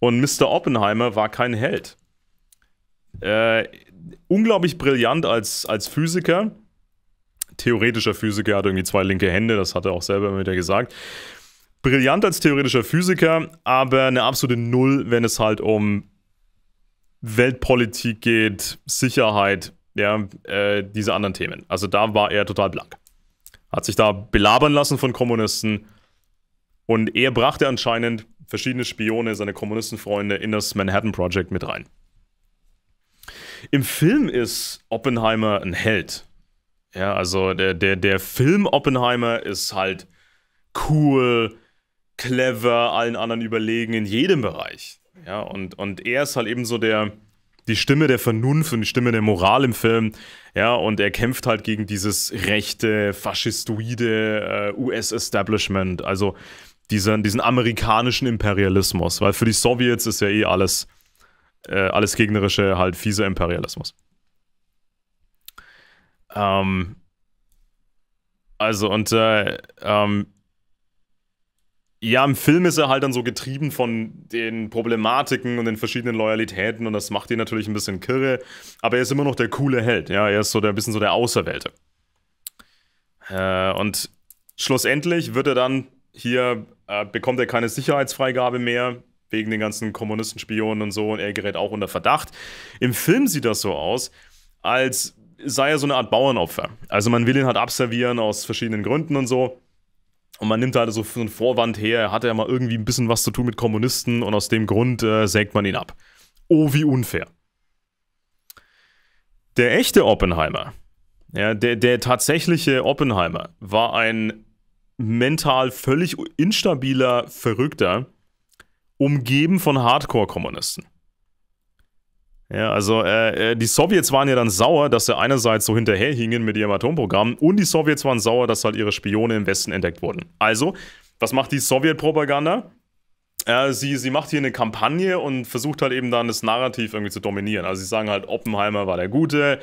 Und Mr. Oppenheimer war kein Held. Äh, unglaublich brillant als, als Physiker. Theoretischer Physiker, hat irgendwie zwei linke Hände, das hat er auch selber immer wieder gesagt. Brillant als theoretischer Physiker, aber eine absolute Null, wenn es halt um Weltpolitik geht, Sicherheit, ja, äh, diese anderen Themen. Also da war er total blank. Hat sich da belabern lassen von Kommunisten und er brachte anscheinend verschiedene Spione, seine Kommunistenfreunde in das Manhattan Project mit rein. Im Film ist Oppenheimer ein Held. Ja, also der, der, der Film Oppenheimer ist halt cool, clever, allen anderen überlegen in jedem Bereich. Ja, und, und er ist halt eben so der, die Stimme der Vernunft und die Stimme der Moral im Film. Ja, und er kämpft halt gegen dieses rechte, faschistoide äh, US-Establishment, also diesen, diesen amerikanischen Imperialismus, weil für die Sowjets ist ja eh alles, äh, alles gegnerische halt fieser Imperialismus. Ähm, also, und äh, ähm, ja, im Film ist er halt dann so getrieben von den Problematiken und den verschiedenen Loyalitäten und das macht ihn natürlich ein bisschen kirre, aber er ist immer noch der coole Held, ja, er ist so der, ein bisschen so der Auserwählte. Äh, und schlussendlich wird er dann hier, äh, bekommt er keine Sicherheitsfreigabe mehr, wegen den ganzen Kommunistenspionen und so und er gerät auch unter Verdacht. Im Film sieht das so aus, als sei er so eine Art Bauernopfer. Also man will ihn halt abservieren aus verschiedenen Gründen und so. Und man nimmt halt so einen Vorwand her, er hatte ja mal irgendwie ein bisschen was zu tun mit Kommunisten und aus dem Grund äh, sägt man ihn ab. Oh, wie unfair. Der echte Oppenheimer, ja, der, der tatsächliche Oppenheimer, war ein mental völlig instabiler Verrückter, umgeben von Hardcore-Kommunisten. Ja, also äh, äh, die Sowjets waren ja dann sauer, dass sie einerseits so hinterherhingen mit ihrem Atomprogramm und die Sowjets waren sauer, dass halt ihre Spione im Westen entdeckt wurden. Also, was macht die Sowjetpropaganda? Äh, sie, sie macht hier eine Kampagne und versucht halt eben dann das Narrativ irgendwie zu dominieren. Also sie sagen halt, Oppenheimer war der Gute,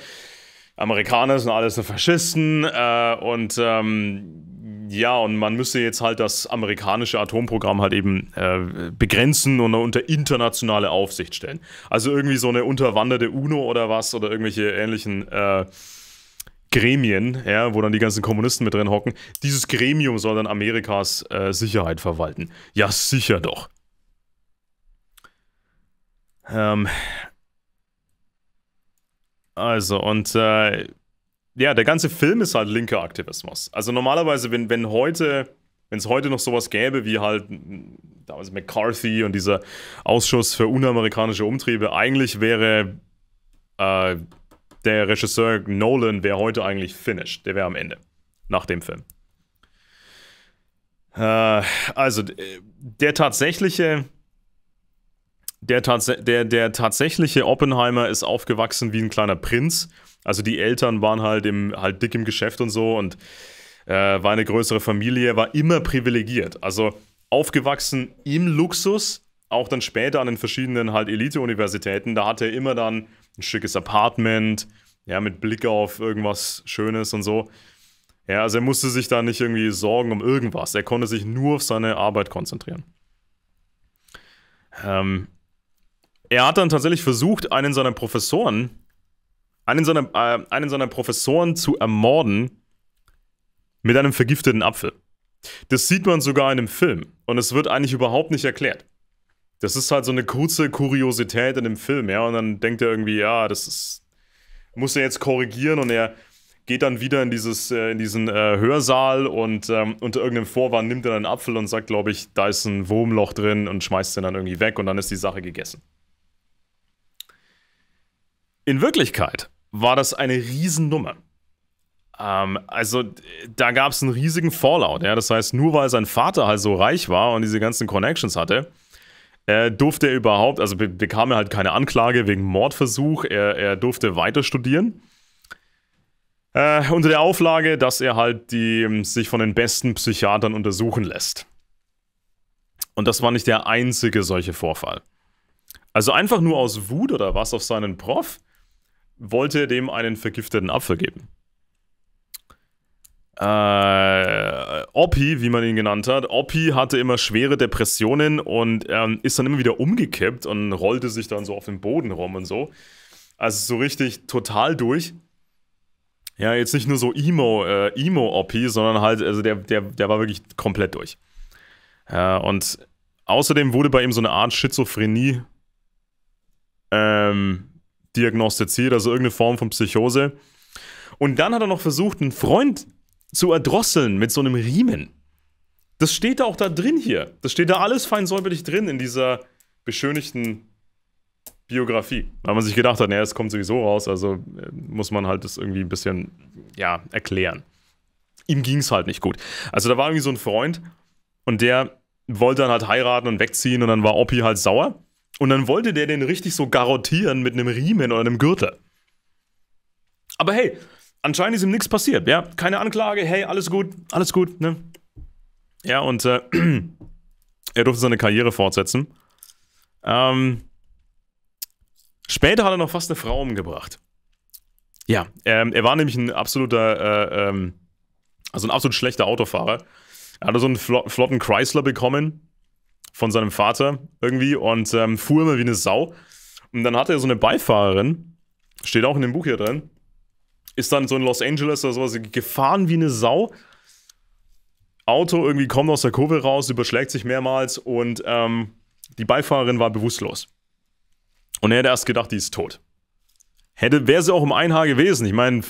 Amerikaner sind alles so Faschisten äh, und ähm, ja, und man müsste jetzt halt das amerikanische Atomprogramm halt eben äh, begrenzen und unter internationale Aufsicht stellen. Also irgendwie so eine unterwanderte UNO oder was oder irgendwelche ähnlichen äh, Gremien, ja, wo dann die ganzen Kommunisten mit drin hocken. Dieses Gremium soll dann Amerikas äh, Sicherheit verwalten. Ja, sicher doch. Ähm also, und äh, ja, der ganze Film ist halt linker Aktivismus. Also normalerweise, wenn, wenn heute, wenn es heute noch sowas gäbe, wie halt hm, damals McCarthy und dieser Ausschuss für unamerikanische Umtriebe, eigentlich wäre äh, der Regisseur Nolan wäre heute eigentlich finished. Der wäre am Ende. Nach dem Film. Äh, also, der tatsächliche. Der, tats der, der tatsächliche Oppenheimer ist aufgewachsen wie ein kleiner Prinz also die Eltern waren halt, im, halt dick im Geschäft und so und äh, war eine größere Familie, war immer privilegiert. Also aufgewachsen im Luxus, auch dann später an den verschiedenen halt Elite-Universitäten, da hatte er immer dann ein schickes Apartment, ja, mit Blick auf irgendwas Schönes und so. Ja, also er musste sich da nicht irgendwie sorgen um irgendwas. Er konnte sich nur auf seine Arbeit konzentrieren. Ähm, er hat dann tatsächlich versucht, einen seiner Professoren einen seiner, äh, einen so Professoren zu ermorden mit einem vergifteten Apfel. Das sieht man sogar in einem Film und es wird eigentlich überhaupt nicht erklärt. Das ist halt so eine kurze Kuriosität in dem Film, ja, und dann denkt er irgendwie, ja, das ist, muss er jetzt korrigieren und er geht dann wieder in, dieses, äh, in diesen äh, Hörsaal und ähm, unter irgendeinem Vorwand nimmt er einen Apfel und sagt, glaube ich, da ist ein Wurmloch drin und schmeißt den dann irgendwie weg und dann ist die Sache gegessen. In Wirklichkeit war das eine Riesennummer. Ähm, also da gab es einen riesigen Fallout. Ja? Das heißt, nur weil sein Vater halt so reich war und diese ganzen Connections hatte, äh, durfte er überhaupt, also be bekam er halt keine Anklage wegen Mordversuch, er, er durfte weiter studieren. Äh, unter der Auflage, dass er halt die, ähm, sich von den besten Psychiatern untersuchen lässt. Und das war nicht der einzige solche Vorfall. Also einfach nur aus Wut oder was auf seinen Prof wollte dem einen vergifteten Apfel geben. Äh, Oppi, wie man ihn genannt hat, Oppi hatte immer schwere Depressionen und ähm, ist dann immer wieder umgekippt und rollte sich dann so auf dem Boden rum und so. Also so richtig total durch. Ja, jetzt nicht nur so Emo, äh, Emo-Oppi, sondern halt, also der, der, der war wirklich komplett durch. Ja, und außerdem wurde bei ihm so eine Art Schizophrenie ähm, diagnostiziert, also irgendeine Form von Psychose. Und dann hat er noch versucht, einen Freund zu erdrosseln mit so einem Riemen. Das steht da auch da drin hier. Das steht da alles fein säuberlich drin in dieser beschönigten Biografie. Weil man sich gedacht hat, naja, es kommt sowieso raus, also äh, muss man halt das irgendwie ein bisschen, ja, erklären. Ihm ging es halt nicht gut. Also da war irgendwie so ein Freund und der wollte dann halt heiraten und wegziehen und dann war Oppi halt sauer. Und dann wollte der den richtig so garottieren mit einem Riemen oder einem Gürtel. Aber hey, anscheinend ist ihm nichts passiert, ja. Keine Anklage, hey, alles gut, alles gut, ne? Ja, und äh, er durfte seine Karriere fortsetzen. Ähm, später hat er noch fast eine Frau umgebracht. Ja, ähm, er war nämlich ein absoluter, äh, ähm, also ein absolut schlechter Autofahrer. Er hatte so einen flotten Chrysler bekommen von seinem Vater irgendwie und ähm, fuhr immer wie eine Sau. Und dann hatte er so eine Beifahrerin, steht auch in dem Buch hier drin, ist dann so in Los Angeles oder sowas gefahren wie eine Sau. Auto irgendwie kommt aus der Kurve raus, überschlägt sich mehrmals und ähm, die Beifahrerin war bewusstlos. Und er hätte erst gedacht, die ist tot. Hätte, wäre sie auch im 1H gewesen. Ich meine,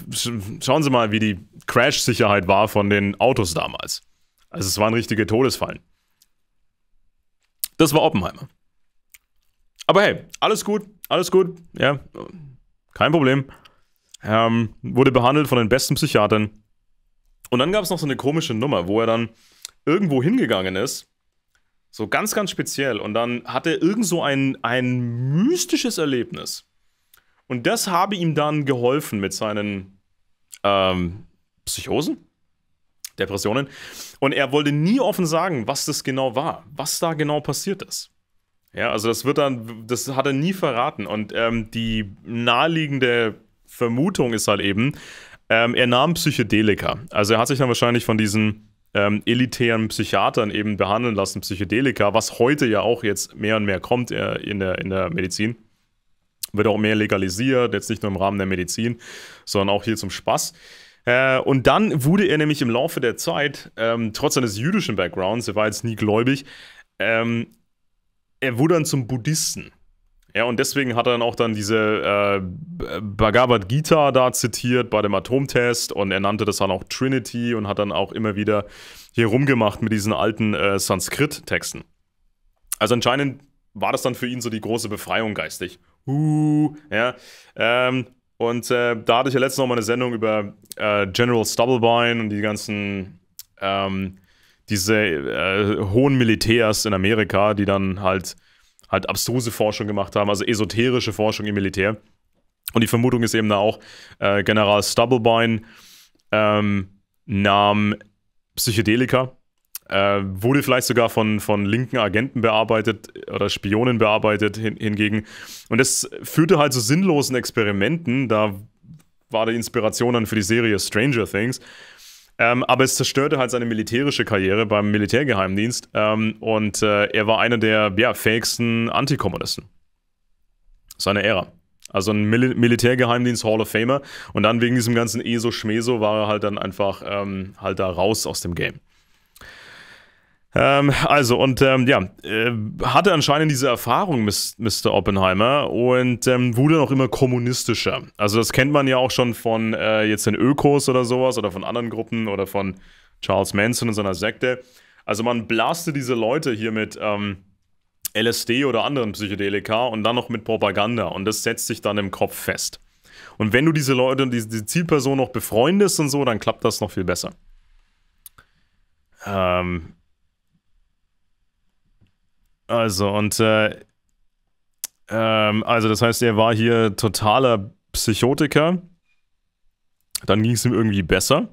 schauen Sie mal, wie die Crash-Sicherheit war von den Autos damals. Also es waren richtige Todesfallen. Das war Oppenheimer. Aber hey, alles gut, alles gut, ja, kein Problem. Ähm, wurde behandelt von den besten Psychiatern. Und dann gab es noch so eine komische Nummer, wo er dann irgendwo hingegangen ist. So ganz, ganz speziell. Und dann hatte er irgend so ein, ein mystisches Erlebnis. Und das habe ihm dann geholfen mit seinen ähm, Psychosen? Depressionen. Und er wollte nie offen sagen, was das genau war, was da genau passiert ist. Ja, also das wird dann, das hat er nie verraten. Und ähm, die naheliegende Vermutung ist halt eben, ähm, er nahm Psychedelika. Also er hat sich dann wahrscheinlich von diesen ähm, elitären Psychiatern eben behandeln lassen, Psychedelika, was heute ja auch jetzt mehr und mehr kommt äh, in, der, in der Medizin. Wird auch mehr legalisiert, jetzt nicht nur im Rahmen der Medizin, sondern auch hier zum Spaß. Äh, und dann wurde er nämlich im Laufe der Zeit, ähm, trotz seines jüdischen Backgrounds, er war jetzt nie gläubig, ähm, er wurde dann zum Buddhisten. Ja, und deswegen hat er dann auch dann diese äh, Bhagavad Gita da zitiert bei dem Atomtest und er nannte das dann auch Trinity und hat dann auch immer wieder hier rumgemacht mit diesen alten äh, Sanskrit-Texten. Also anscheinend war das dann für ihn so die große Befreiung geistig. Uh, ja. Ähm, und äh, da hatte ich ja letztens noch mal eine Sendung über äh, General Stubblebine und die ganzen, ähm, diese äh, hohen Militärs in Amerika, die dann halt, halt abstruse Forschung gemacht haben, also esoterische Forschung im Militär. Und die Vermutung ist eben da auch, äh, General Stubblebine ähm, nahm Psychedelika äh, wurde vielleicht sogar von, von linken Agenten bearbeitet oder Spionen bearbeitet hin, hingegen. Und das führte halt zu sinnlosen Experimenten. Da war die Inspiration dann für die Serie Stranger Things. Ähm, aber es zerstörte halt seine militärische Karriere beim Militärgeheimdienst. Ähm, und äh, er war einer der ja, fähigsten Antikommunisten seiner Ära. Also ein Mil Militärgeheimdienst Hall of Famer. Und dann wegen diesem ganzen ESO-Schmeso war er halt dann einfach ähm, halt da raus aus dem Game. Ähm, also, und ähm, ja, äh, hatte anscheinend diese Erfahrung, Mr. Oppenheimer, und ähm, wurde noch immer kommunistischer. Also, das kennt man ja auch schon von äh, jetzt den Ökos oder sowas oder von anderen Gruppen oder von Charles Manson und seiner Sekte. Also, man blaste diese Leute hier mit ähm, LSD oder anderen Psychedelika und dann noch mit Propaganda. Und das setzt sich dann im Kopf fest. Und wenn du diese Leute, und diese Zielperson noch befreundest und so, dann klappt das noch viel besser. Ähm, also, und äh, ähm, also das heißt, er war hier totaler Psychotiker. Dann ging es ihm irgendwie besser.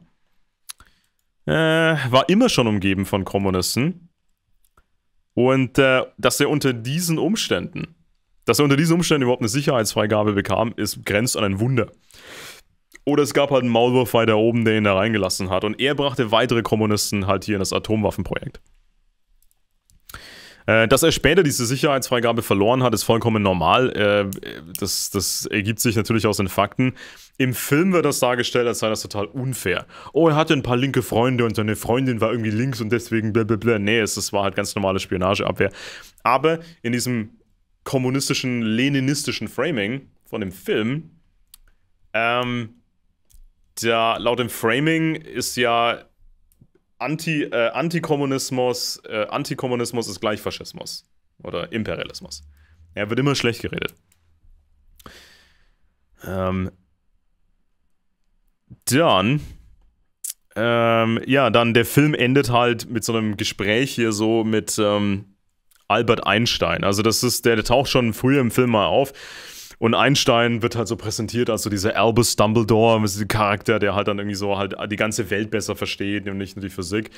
Äh, war immer schon umgeben von Kommunisten. Und äh, dass er unter diesen Umständen, dass er unter diesen Umständen überhaupt eine Sicherheitsfreigabe bekam, ist grenzt an ein Wunder. Oder es gab halt einen Maulwurf weiter oben, der ihn da reingelassen hat. Und er brachte weitere Kommunisten halt hier in das Atomwaffenprojekt. Äh, dass er später diese Sicherheitsfreigabe verloren hat, ist vollkommen normal. Äh, das, das ergibt sich natürlich aus den Fakten. Im Film wird das dargestellt, als sei das total unfair. Oh, er hatte ein paar linke Freunde und seine Freundin war irgendwie links und deswegen blablabla. Nee, es, es war halt ganz normale Spionageabwehr. Aber in diesem kommunistischen, leninistischen Framing von dem Film, ähm, da laut dem Framing ist ja Anti, äh, Antikommunismus, äh, Antikommunismus ist gleich Faschismus oder Imperialismus. Er wird immer schlecht geredet. Ähm, dann, ähm, ja, dann der Film endet halt mit so einem Gespräch hier so mit ähm, Albert Einstein. Also das ist, der, der taucht schon früher im Film mal auf. Und Einstein wird halt so präsentiert als so dieser Albus Dumbledore, also ein Charakter, der halt dann irgendwie so halt die ganze Welt besser versteht und nicht nur die Physik.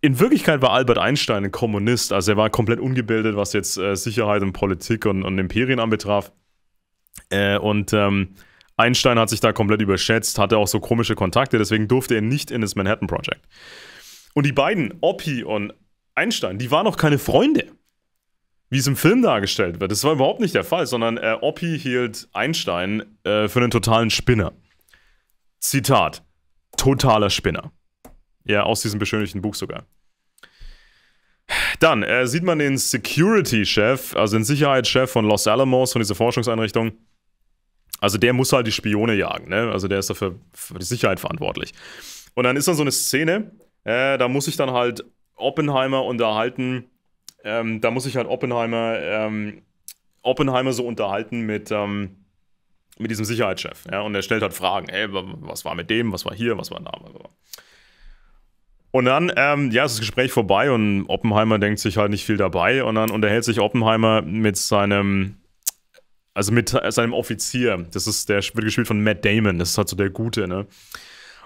In Wirklichkeit war Albert Einstein ein Kommunist, also er war komplett ungebildet, was jetzt äh, Sicherheit und Politik und, und Imperien anbetraf. Äh, und ähm, Einstein hat sich da komplett überschätzt, hatte auch so komische Kontakte, deswegen durfte er nicht in das Manhattan Project. Und die beiden, Oppi und Einstein, die waren auch keine Freunde wie es im Film dargestellt wird. Das war überhaupt nicht der Fall, sondern äh, Oppi hielt Einstein äh, für einen totalen Spinner. Zitat: Totaler Spinner. Ja, aus diesem beschönigten Buch sogar. Dann äh, sieht man den Security-Chef, also den Sicherheitschef von Los Alamos, von dieser Forschungseinrichtung. Also der muss halt die Spione jagen, ne? Also der ist dafür für die Sicherheit verantwortlich. Und dann ist dann so eine Szene, äh, da muss sich dann halt Oppenheimer unterhalten ähm, da muss ich halt Oppenheimer, ähm, Oppenheimer so unterhalten mit, ähm, mit diesem Sicherheitschef. Ja? Und er stellt halt Fragen, ey, was war mit dem, was war hier, was war da. Also. Und dann, ähm, ja, ist das Gespräch vorbei und Oppenheimer denkt sich halt nicht viel dabei. Und dann unterhält sich Oppenheimer mit seinem, also mit seinem Offizier. Das ist, der wird gespielt von Matt Damon, das ist halt so der Gute, ne?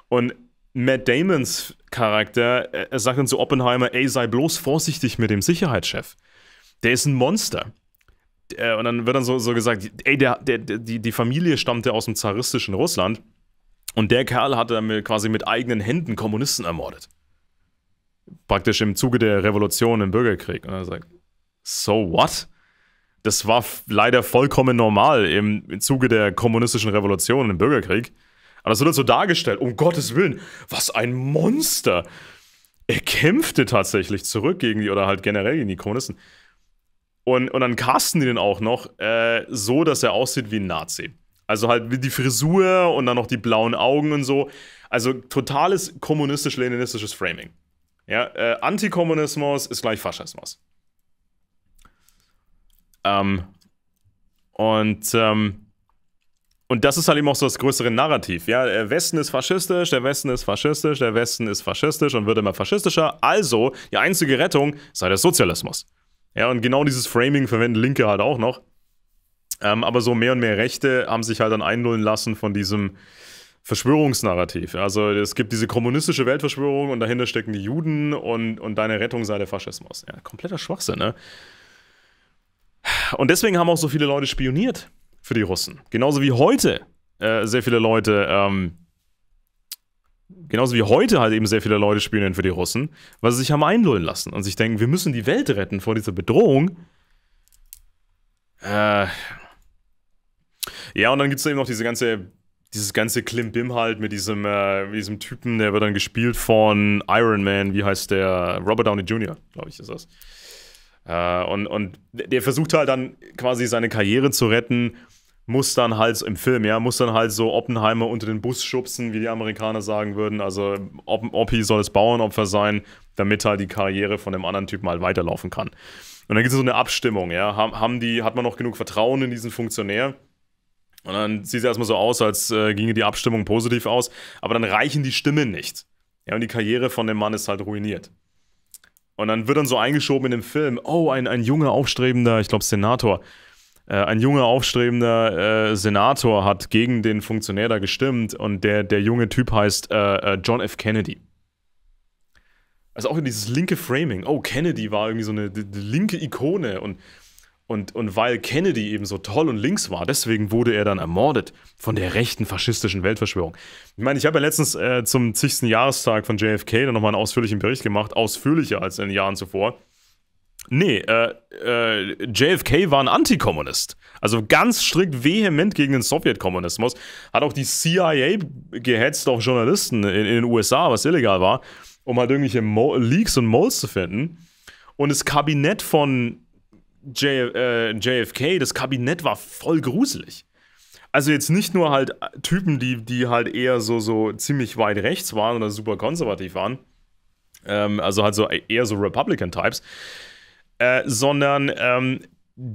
Und Matt Damons Charakter, äh, er sagt dann zu Oppenheimer, ey, sei bloß vorsichtig mit dem Sicherheitschef. Der ist ein Monster. Äh, und dann wird dann so, so gesagt, ey, der, der, die, die Familie stammte aus dem zaristischen Russland und der Kerl hat dann quasi mit eigenen Händen Kommunisten ermordet. Praktisch im Zuge der Revolution im Bürgerkrieg. Und er sagt, so what? Das war leider vollkommen normal im, im Zuge der kommunistischen Revolution im Bürgerkrieg aber das wird so dargestellt. Um Gottes Willen, was ein Monster. Er kämpfte tatsächlich zurück gegen die, oder halt generell gegen die Kommunisten. Und, und dann casten die den auch noch äh, so, dass er aussieht wie ein Nazi. Also halt die Frisur und dann noch die blauen Augen und so. Also totales kommunistisch-leninistisches Framing. Ja, äh, Antikommunismus ist gleich Faschismus. Ähm, und ähm, und das ist halt eben auch so das größere Narrativ. Ja, der Westen ist faschistisch, der Westen ist faschistisch, der Westen ist faschistisch und wird immer faschistischer. Also, die einzige Rettung sei der Sozialismus. Ja, und genau dieses Framing verwenden Linke halt auch noch. Ähm, aber so mehr und mehr Rechte haben sich halt dann einlullen lassen von diesem Verschwörungsnarrativ. Also es gibt diese kommunistische Weltverschwörung und dahinter stecken die Juden und, und deine Rettung sei der Faschismus. Ja, kompletter Schwachsinn, ne? Und deswegen haben auch so viele Leute spioniert für die Russen. Genauso wie heute äh, sehr viele Leute, ähm, genauso wie heute halt eben sehr viele Leute spielen für die Russen, weil sie sich haben einlullen lassen und sich denken, wir müssen die Welt retten vor dieser Bedrohung. Äh, ja, und dann gibt es eben noch diese ganze, dieses ganze Klimbim halt mit diesem, äh, mit diesem Typen, der wird dann gespielt von Iron Man, wie heißt der? Robert Downey Jr., glaube ich, ist das. Äh, und, und der versucht halt dann quasi seine Karriere zu retten, muss dann halt im Film, ja, muss dann halt so Oppenheimer unter den Bus schubsen, wie die Amerikaner sagen würden. Also Op Oppi soll das Bauernopfer sein, damit halt die Karriere von dem anderen Typen halt weiterlaufen kann. Und dann gibt es so eine Abstimmung, ja. haben die, hat man noch genug Vertrauen in diesen Funktionär? Und dann sieht es erstmal so aus, als äh, ginge die Abstimmung positiv aus, aber dann reichen die Stimmen nicht. Ja, und die Karriere von dem Mann ist halt ruiniert. Und dann wird dann so eingeschoben in dem Film, oh, ein, ein junger, aufstrebender, ich glaube Senator, äh, ein junger, aufstrebender äh, Senator hat gegen den Funktionär da gestimmt und der, der junge Typ heißt äh, äh John F. Kennedy. Also auch dieses linke Framing. Oh, Kennedy war irgendwie so eine linke Ikone und und, und weil Kennedy eben so toll und links war, deswegen wurde er dann ermordet von der rechten faschistischen Weltverschwörung. Ich meine, ich habe ja letztens äh, zum zigsten Jahrestag von JFK dann nochmal einen ausführlichen Bericht gemacht, ausführlicher als in den Jahren zuvor. Nee, äh, äh, JFK war ein Antikommunist. Also ganz strikt vehement gegen den Sowjetkommunismus. Hat auch die CIA gehetzt auch Journalisten in, in den USA, was illegal war, um halt irgendwelche Mo Leaks und Moles zu finden. Und das Kabinett von JF, äh, JFK, das Kabinett war voll gruselig. Also jetzt nicht nur halt äh, Typen, die, die halt eher so, so ziemlich weit rechts waren oder super konservativ waren, ähm, also halt so äh, eher so Republican-Types, äh, sondern ähm,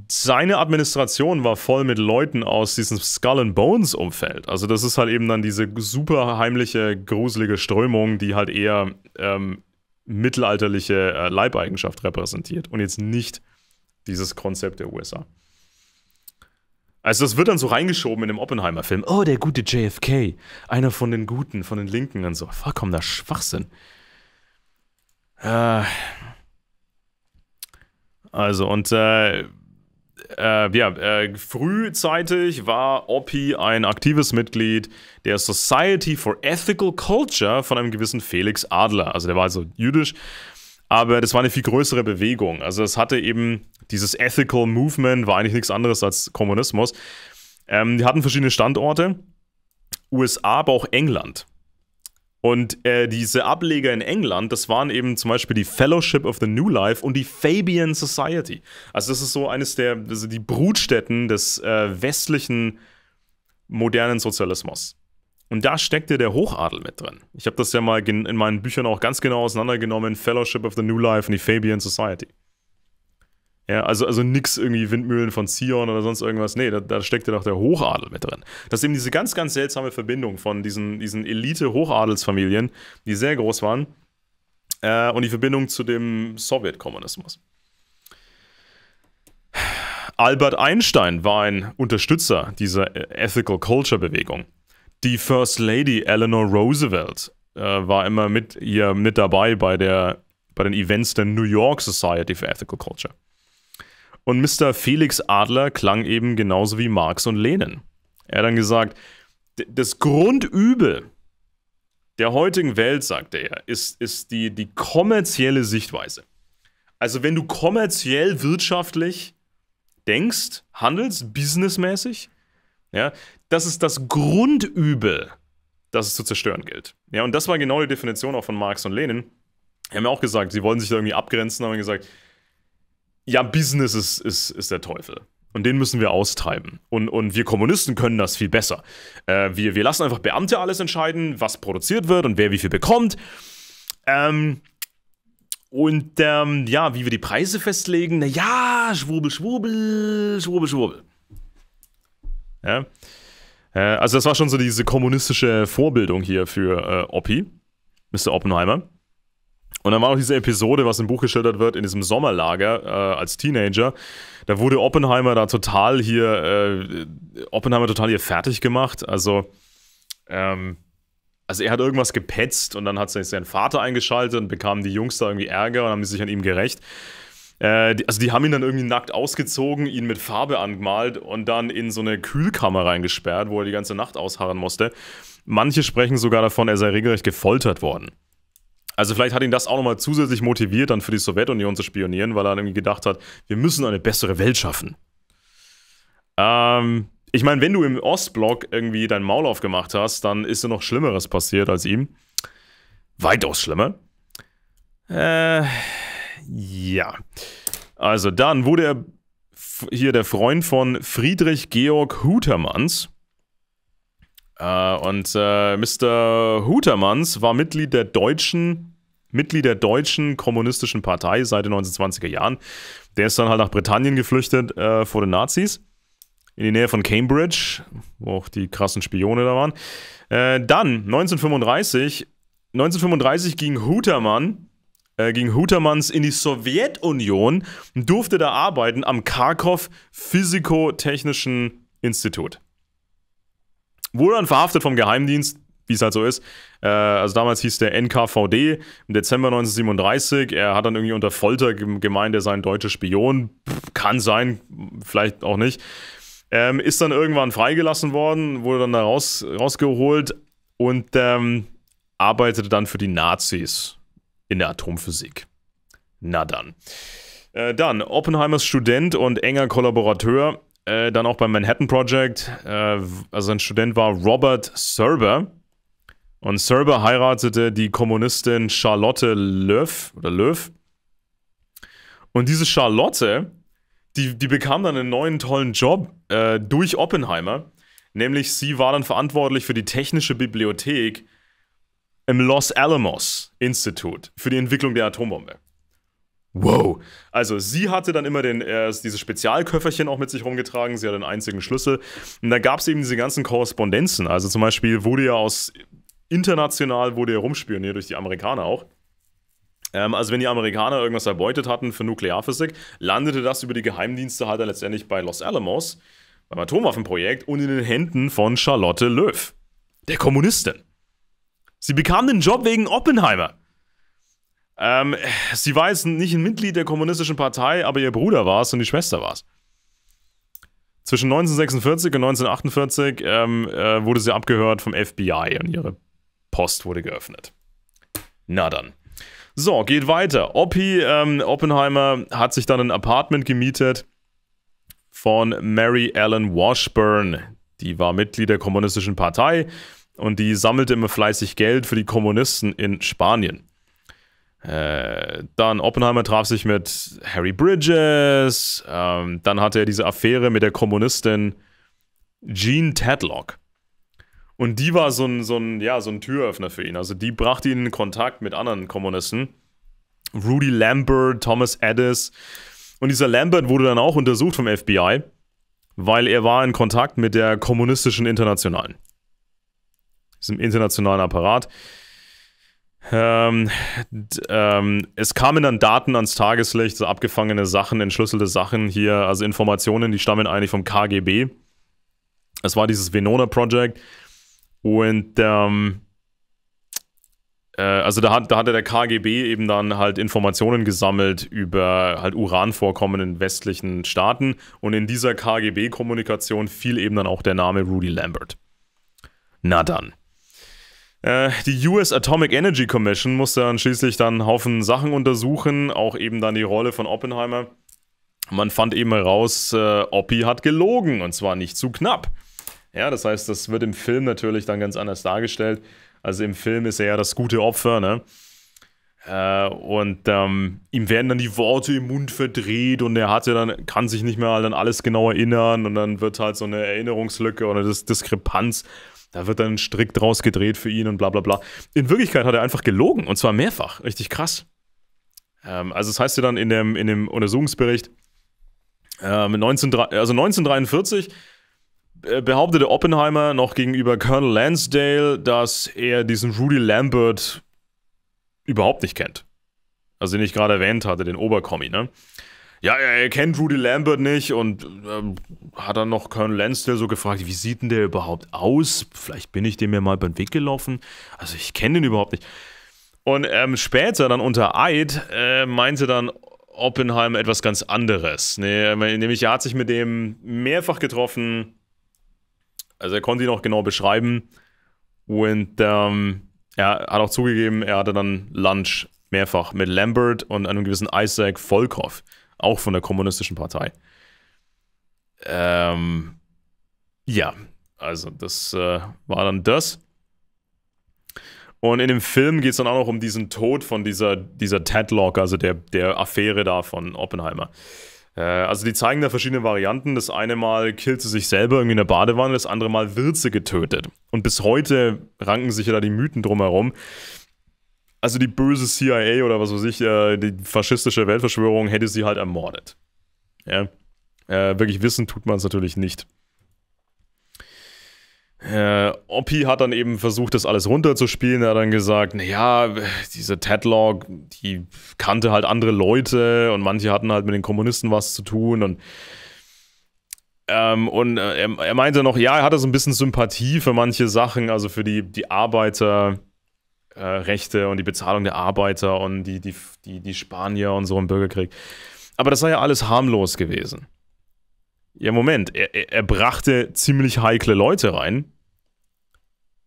seine Administration war voll mit Leuten aus diesem Skull and Bones Umfeld. Also das ist halt eben dann diese super heimliche, gruselige Strömung, die halt eher ähm, mittelalterliche äh, Leibeigenschaft repräsentiert und jetzt nicht dieses Konzept der USA. Also das wird dann so reingeschoben in dem Oppenheimer-Film. Oh, der gute JFK, einer von den Guten, von den Linken und so. Vollkommener Schwachsinn. Äh, also und äh, äh, ja, äh, frühzeitig war Oppi ein aktives Mitglied der Society for Ethical Culture von einem gewissen Felix Adler. Also der war also jüdisch aber das war eine viel größere Bewegung. Also es hatte eben dieses Ethical Movement, war eigentlich nichts anderes als Kommunismus. Ähm, die hatten verschiedene Standorte, USA, aber auch England. Und äh, diese Ableger in England, das waren eben zum Beispiel die Fellowship of the New Life und die Fabian Society. Also das ist so eines der, also die Brutstätten des äh, westlichen modernen Sozialismus. Und da steckte der Hochadel mit drin. Ich habe das ja mal in meinen Büchern auch ganz genau auseinandergenommen: Fellowship of the New Life und die Fabian Society. Ja, also, also nix irgendwie Windmühlen von Zion oder sonst irgendwas. Nee, da, da steckte doch der Hochadel mit drin. Das ist eben diese ganz, ganz seltsame Verbindung von diesen, diesen Elite-Hochadelsfamilien, die sehr groß waren, äh, und die Verbindung zu dem Sowjetkommunismus. Albert Einstein war ein Unterstützer dieser äh, Ethical Culture Bewegung die First Lady Eleanor Roosevelt äh, war immer mit ihr mit dabei bei, der, bei den Events der New York Society for Ethical Culture. Und Mr. Felix Adler klang eben genauso wie Marx und Lenin. Er hat dann gesagt, das Grundübel der heutigen Welt, sagte er, ist, ist die, die kommerzielle Sichtweise. Also wenn du kommerziell wirtschaftlich denkst, handelst, businessmäßig, ja, das ist das Grundübel, das es zu zerstören gilt. Ja, und das war genau die Definition auch von Marx und Lenin. Die haben ja auch gesagt, sie wollen sich da irgendwie abgrenzen, haben gesagt, ja, Business ist, ist, ist der Teufel. Und den müssen wir austreiben. Und, und wir Kommunisten können das viel besser. Äh, wir, wir lassen einfach Beamte alles entscheiden, was produziert wird und wer wie viel bekommt. Ähm, und ähm, ja, wie wir die Preise festlegen, na ja, schwurbel, schwurbel, schwurbel, schwurbel. Ja? Äh, also das war schon so diese kommunistische Vorbildung hier für äh, Oppi, Mr. Oppenheimer. Und dann war noch diese Episode, was im Buch geschildert wird, in diesem Sommerlager äh, als Teenager. Da wurde Oppenheimer da total hier, äh, Oppenheimer total hier fertig gemacht. Also, ähm, also er hat irgendwas gepetzt und dann hat sich sein Vater eingeschaltet und bekamen die Jungs da irgendwie Ärger und haben sich an ihm gerecht. Äh, also die haben ihn dann irgendwie nackt ausgezogen, ihn mit Farbe angemalt und dann in so eine Kühlkammer reingesperrt, wo er die ganze Nacht ausharren musste. Manche sprechen sogar davon, er sei regelrecht gefoltert worden. Also vielleicht hat ihn das auch nochmal zusätzlich motiviert, dann für die Sowjetunion zu spionieren, weil er dann irgendwie gedacht hat, wir müssen eine bessere Welt schaffen. Ähm, ich meine, wenn du im Ostblock irgendwie dein Maul aufgemacht hast, dann ist dir noch Schlimmeres passiert als ihm. Weitaus schlimmer. Äh, ja. Also dann wurde er hier der Freund von Friedrich Georg Hutermanns. Äh, und äh, Mr. Hutermanns war Mitglied der deutschen Mitglied der deutschen kommunistischen Partei seit den 1920er Jahren. Der ist dann halt nach Britannien geflüchtet äh, vor den Nazis. In die Nähe von Cambridge, wo auch die krassen Spione da waren. Äh, dann 1935. 1935 ging Hutermann äh, ging Hutermanns in die Sowjetunion und durfte da arbeiten am Kharkov Physikotechnischen Institut. Wurde dann verhaftet vom Geheimdienst, wie es halt so ist. Äh, also damals hieß der NKVD im Dezember 1937. Er hat dann irgendwie unter Folter gemeint, er sei ein deutscher Spion. Pff, kann sein, vielleicht auch nicht. Ähm, ist dann irgendwann freigelassen worden, wurde dann da raus, rausgeholt und ähm, arbeitete dann für die Nazis in der Atomphysik. Na dann. Äh, dann, Oppenheimers Student und enger Kollaborateur, äh, dann auch beim Manhattan Project. Äh, also sein Student war Robert Serber. Und Serber heiratete die Kommunistin Charlotte Löw oder Löw. Und diese Charlotte, die, die bekam dann einen neuen tollen Job äh, durch Oppenheimer. Nämlich sie war dann verantwortlich für die technische Bibliothek im Los Alamos Institut für die Entwicklung der Atombombe. Wow. Also sie hatte dann immer den, äh, diese Spezialköfferchen auch mit sich rumgetragen, sie hat den einzigen Schlüssel. Und da gab es eben diese ganzen Korrespondenzen. Also zum Beispiel wurde ja aus international wurde ja rumspioniert durch die Amerikaner auch. Ähm, also wenn die Amerikaner irgendwas erbeutet hatten für Nuklearphysik, landete das über die Geheimdienste halt dann letztendlich bei Los Alamos, beim Atomwaffenprojekt und in den Händen von Charlotte Löw, der Kommunistin. Sie bekam den Job wegen Oppenheimer. Ähm, sie war jetzt nicht ein Mitglied der Kommunistischen Partei, aber ihr Bruder war es und die Schwester war es. Zwischen 1946 und 1948 ähm, äh, wurde sie abgehört vom FBI und ihre Post wurde geöffnet. Na dann. So, geht weiter. Oppi ähm, Oppenheimer hat sich dann ein Apartment gemietet von Mary Ellen Washburn. Die war Mitglied der Kommunistischen Partei und die sammelte immer fleißig Geld für die Kommunisten in Spanien. Äh, dann Oppenheimer traf sich mit Harry Bridges, ähm, dann hatte er diese Affäre mit der Kommunistin Jean Tadlock. Und die war so ein, so ein, ja, so ein Türöffner für ihn. Also die brachte ihn in Kontakt mit anderen Kommunisten. Rudy Lambert, Thomas Addis. Und dieser Lambert wurde dann auch untersucht vom FBI, weil er war in Kontakt mit der kommunistischen Internationalen diesem internationalen Apparat. Ähm, ähm, es kamen dann Daten ans Tageslicht, so abgefangene Sachen, entschlüsselte Sachen hier, also Informationen, die stammen eigentlich vom KGB. Es war dieses Venona Project und ähm, äh, also da, hat, da hatte der KGB eben dann halt Informationen gesammelt über halt Uranvorkommen in westlichen Staaten und in dieser KGB-Kommunikation fiel eben dann auch der Name Rudy Lambert. Na dann. Äh, die US Atomic Energy Commission musste dann schließlich dann einen Haufen Sachen untersuchen, auch eben dann die Rolle von Oppenheimer. Man fand eben heraus, äh, Oppi hat gelogen und zwar nicht zu knapp. Ja, das heißt, das wird im Film natürlich dann ganz anders dargestellt. Also im Film ist er ja das gute Opfer, ne? Äh, und ähm, ihm werden dann die Worte im Mund verdreht und er hatte dann, kann sich nicht mehr halt alles genau erinnern und dann wird halt so eine Erinnerungslücke oder das Diskrepanz da wird dann ein Strick draus gedreht für ihn und bla bla bla. In Wirklichkeit hat er einfach gelogen und zwar mehrfach. Richtig krass. Ähm, also, das heißt ja dann in dem, in dem Untersuchungsbericht, ähm, 19, also 1943 äh, behauptete Oppenheimer noch gegenüber Colonel Lansdale, dass er diesen Rudy Lambert überhaupt nicht kennt. Also den ich gerade erwähnt hatte, den Oberkommi, ne? ja, er kennt Rudy Lambert nicht und ähm, hat dann noch Colonel Lansdale so gefragt, wie sieht denn der überhaupt aus? Vielleicht bin ich dem ja mal beim Weg gelaufen. Also ich kenne den überhaupt nicht. Und ähm, später dann unter Eid äh, meinte dann Oppenheimer etwas ganz anderes. Nee, ähm, nämlich er hat sich mit dem mehrfach getroffen. Also er konnte ihn auch genau beschreiben. Und ähm, er hat auch zugegeben, er hatte dann Lunch mehrfach mit Lambert und einem gewissen Isaac Volkoff auch von der Kommunistischen Partei. Ähm, ja, also das äh, war dann das. Und in dem Film geht es dann auch noch um diesen Tod von dieser, dieser Ted also der, der Affäre da von Oppenheimer. Äh, also die zeigen da verschiedene Varianten. Das eine Mal killt sie sich selber irgendwie in der Badewanne, das andere Mal wird sie getötet. Und bis heute ranken sich ja da die Mythen drumherum, also die böse CIA oder was weiß ich, äh, die faschistische Weltverschwörung hätte sie halt ermordet. Ja. Äh, wirklich wissen tut man es natürlich nicht. Äh, Oppi hat dann eben versucht, das alles runterzuspielen. Er hat dann gesagt, naja, diese Tadlock, die kannte halt andere Leute und manche hatten halt mit den Kommunisten was zu tun und ähm, und äh, er, er, meinte noch, ja, er hatte so ein bisschen Sympathie für manche Sachen, also für die, die Arbeiter, äh, Rechte und die Bezahlung der Arbeiter und die, die, die, die Spanier und so im Bürgerkrieg. Aber das sei ja alles harmlos gewesen. Ja, Moment, er, er brachte ziemlich heikle Leute rein,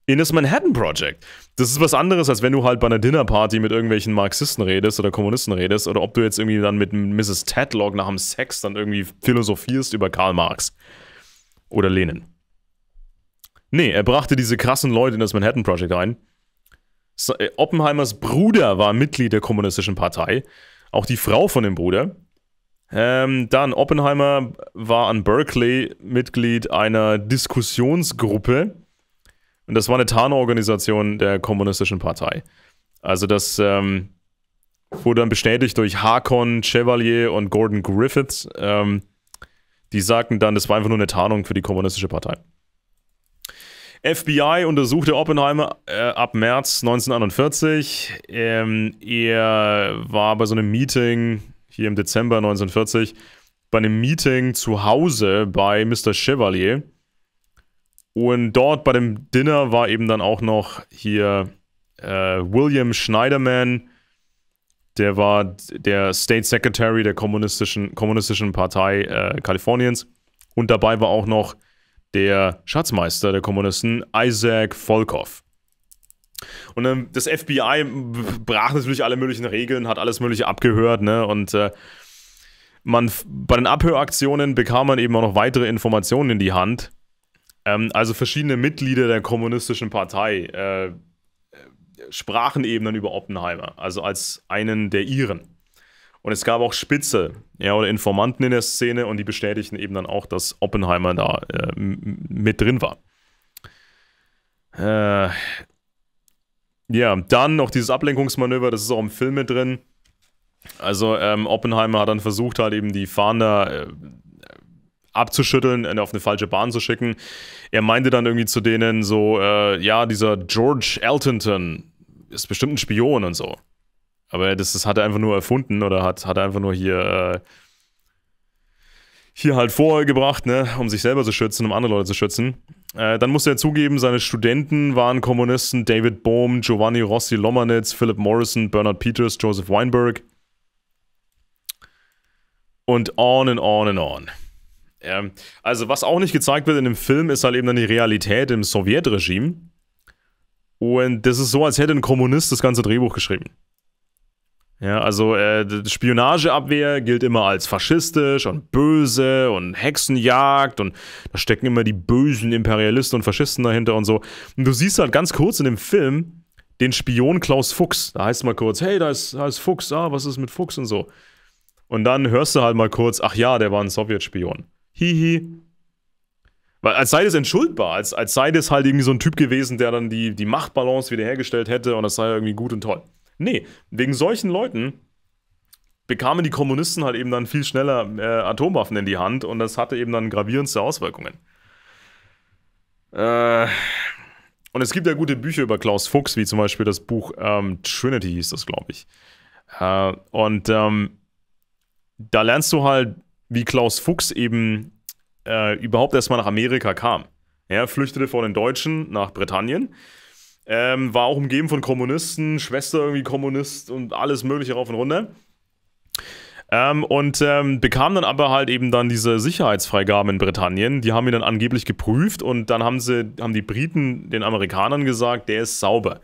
in das Manhattan Project. Das ist was anderes, als wenn du halt bei einer Dinnerparty mit irgendwelchen Marxisten redest oder Kommunisten redest oder ob du jetzt irgendwie dann mit Mrs. Tadlock nach dem Sex dann irgendwie philosophierst über Karl Marx oder Lenin. Nee, er brachte diese krassen Leute in das Manhattan Project rein. Äh, Oppenheimers Bruder war Mitglied der Kommunistischen Partei, auch die Frau von dem Bruder. Ähm, dann Oppenheimer war an Berkeley Mitglied einer Diskussionsgruppe. Und das war eine Tarnorganisation der Kommunistischen Partei. Also das ähm, wurde dann bestätigt durch Hakon, Chevalier und Gordon Griffiths. Ähm, die sagten dann, das war einfach nur eine Tarnung für die Kommunistische Partei. FBI untersuchte Oppenheimer äh, ab März 1941. Ähm, er war bei so einem Meeting hier im Dezember 1940 bei einem Meeting zu Hause bei Mr. Chevalier. Und dort bei dem Dinner war eben dann auch noch hier äh, William Schneiderman, der war der State Secretary der Kommunistischen, Kommunistischen Partei äh, Kaliforniens. Und dabei war auch noch der Schatzmeister der Kommunisten, Isaac Volkov. Und ähm, das FBI brach natürlich alle möglichen Regeln, hat alles Mögliche abgehört, ne? Und äh, man bei den Abhöraktionen bekam man eben auch noch weitere Informationen in die Hand. Ähm, also verschiedene Mitglieder der kommunistischen Partei äh, äh sprachen eben dann über Oppenheimer, also als einen der ihren. Und es gab auch Spitze, ja, oder Informanten in der Szene und die bestätigten eben dann auch, dass Oppenheimer da äh, mit drin war. Äh, ja, dann noch dieses Ablenkungsmanöver, das ist auch im Film mit drin. Also ähm, Oppenheimer hat dann versucht, halt eben die Fahnder äh, abzuschütteln, äh, auf eine falsche Bahn zu schicken. Er meinte dann irgendwie zu denen so, äh, ja, dieser George Eltonton ist bestimmt ein Spion und so. Aber das, das hat er einfach nur erfunden oder hat, hat er einfach nur hier, äh, hier halt vorgebracht, ne, um sich selber zu schützen, um andere Leute zu schützen. Äh, dann musste er zugeben, seine Studenten waren Kommunisten, David Bohm, Giovanni Rossi Lomanitz, Philip Morrison, Bernard Peters, Joseph Weinberg. Und on and on and on. Ähm, also, was auch nicht gezeigt wird in dem Film, ist halt eben dann die Realität im Sowjetregime. Und das ist so, als hätte ein Kommunist das ganze Drehbuch geschrieben. Ja, also äh, Spionageabwehr gilt immer als faschistisch und böse und Hexenjagd und da stecken immer die bösen Imperialisten und Faschisten dahinter und so. Und du siehst halt ganz kurz in dem Film den Spion Klaus Fuchs. Da heißt mal kurz, hey, da ist, da ist Fuchs, ah, was ist mit Fuchs und so. Und dann hörst du halt mal kurz, ach ja, der war ein Sowjetspion. Hihi. Weil als sei das entschuldbar, als, als sei das halt irgendwie so ein Typ gewesen, der dann die, die Machtbalance wiederhergestellt hätte und das sei irgendwie gut und toll. Nee, wegen solchen Leuten bekamen die Kommunisten halt eben dann viel schneller äh, Atomwaffen in die Hand und das hatte eben dann gravierendste Auswirkungen. Äh, und es gibt ja gute Bücher über Klaus Fuchs, wie zum Beispiel das Buch ähm, Trinity hieß das, glaube ich. Äh, und ähm, da lernst du halt, wie Klaus Fuchs eben äh, überhaupt erstmal nach Amerika kam. Er flüchtete vor den Deutschen nach Britannien ähm, war auch umgeben von Kommunisten, Schwester irgendwie Kommunist und alles Mögliche rauf und runter. Ähm, und ähm, bekam dann aber halt eben dann diese Sicherheitsfreigaben in Britannien. Die haben ihn dann angeblich geprüft und dann haben sie, haben die Briten den Amerikanern gesagt, der ist sauber.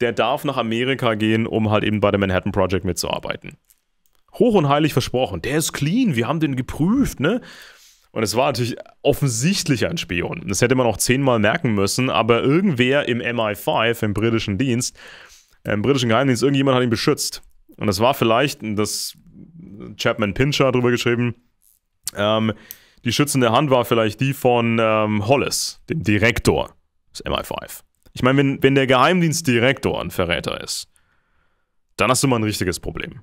Der darf nach Amerika gehen, um halt eben bei dem Manhattan Project mitzuarbeiten. Hoch und heilig versprochen, der ist clean, wir haben den geprüft, ne? Und es war natürlich offensichtlich ein Spion. Das hätte man auch zehnmal merken müssen, aber irgendwer im MI5, im britischen Dienst, äh, im britischen Geheimdienst, irgendjemand hat ihn beschützt. Und das war vielleicht, das Chapman Pincher drüber geschrieben, ähm, die schützende Hand war vielleicht die von ähm, Hollis, dem Direktor des MI5. Ich meine, wenn, wenn der Geheimdienstdirektor ein Verräter ist, dann hast du mal ein richtiges Problem.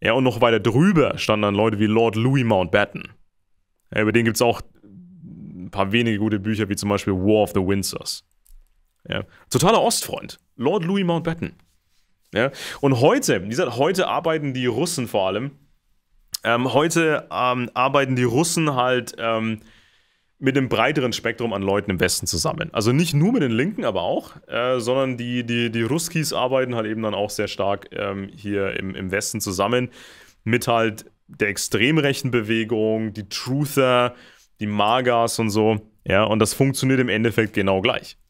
Ja, und noch weiter drüber standen dann Leute wie Lord Louis Mountbatten ja, über den gibt es auch ein paar wenige gute Bücher, wie zum Beispiel War of the Windsors. Ja. Totaler Ostfreund, Lord Louis Mountbatten. Ja. Und heute, wie gesagt, heute arbeiten die Russen vor allem, ähm, heute ähm, arbeiten die Russen halt ähm, mit einem breiteren Spektrum an Leuten im Westen zusammen. Also nicht nur mit den Linken, aber auch, äh, sondern die, die, die Ruskis arbeiten halt eben dann auch sehr stark ähm, hier im, im Westen zusammen mit halt der extrem rechten Bewegung, die Truther, die Magas und so. Ja, und das funktioniert im Endeffekt genau gleich.